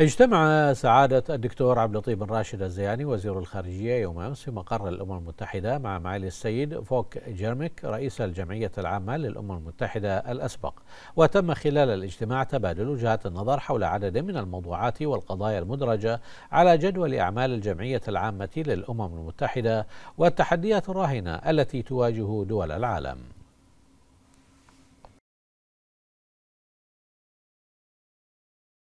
اجتمع سعادة الدكتور عبد اللطيف بن راشد الزياني وزير الخارجية يوم أمس في مقر الأمم المتحدة مع معالي السيد فوك جيرميك رئيس الجمعية العامة للأمم المتحدة الأسبق وتم خلال الاجتماع تبادل وجهات النظر حول عدد من الموضوعات والقضايا المدرجة على جدول أعمال الجمعية العامة للأمم المتحدة والتحديات الراهنة التي تواجه دول العالم